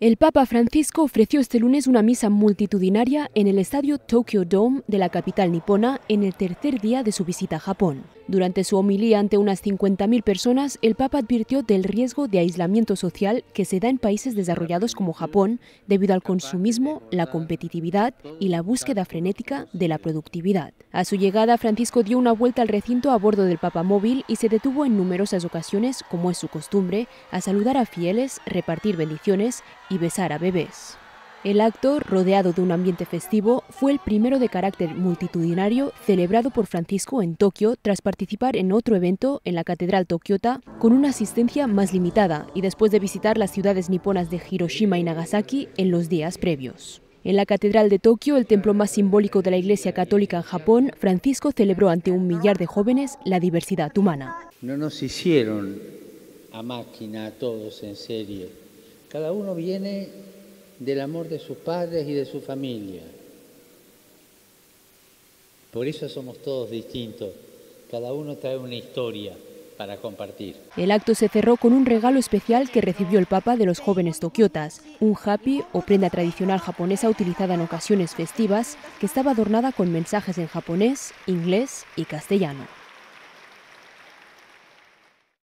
El Papa Francisco ofreció este lunes una misa multitudinaria en el estadio Tokyo Dome de la capital nipona en el tercer día de su visita a Japón. Durante su homilía ante unas 50.000 personas, el Papa advirtió del riesgo de aislamiento social que se da en países desarrollados como Japón debido al consumismo, la competitividad y la búsqueda frenética de la productividad. A su llegada, Francisco dio una vuelta al recinto a bordo del Papa Móvil y se detuvo en numerosas ocasiones, como es su costumbre, a saludar a fieles, repartir bendiciones y besar a bebés. El acto, rodeado de un ambiente festivo, fue el primero de carácter multitudinario celebrado por Francisco en Tokio tras participar en otro evento en la Catedral Tokyota con una asistencia más limitada y después de visitar las ciudades niponas de Hiroshima y Nagasaki en los días previos. En la Catedral de Tokio, el templo más simbólico de la Iglesia Católica en Japón, Francisco celebró ante un millar de jóvenes la diversidad humana. No nos hicieron a máquina a todos en serio. Cada uno viene del amor de sus padres y de su familia. Por eso somos todos distintos. Cada uno trae una historia para compartir. El acto se cerró con un regalo especial que recibió el Papa de los jóvenes tokiotas, un happy o prenda tradicional japonesa utilizada en ocasiones festivas, que estaba adornada con mensajes en japonés, inglés y castellano.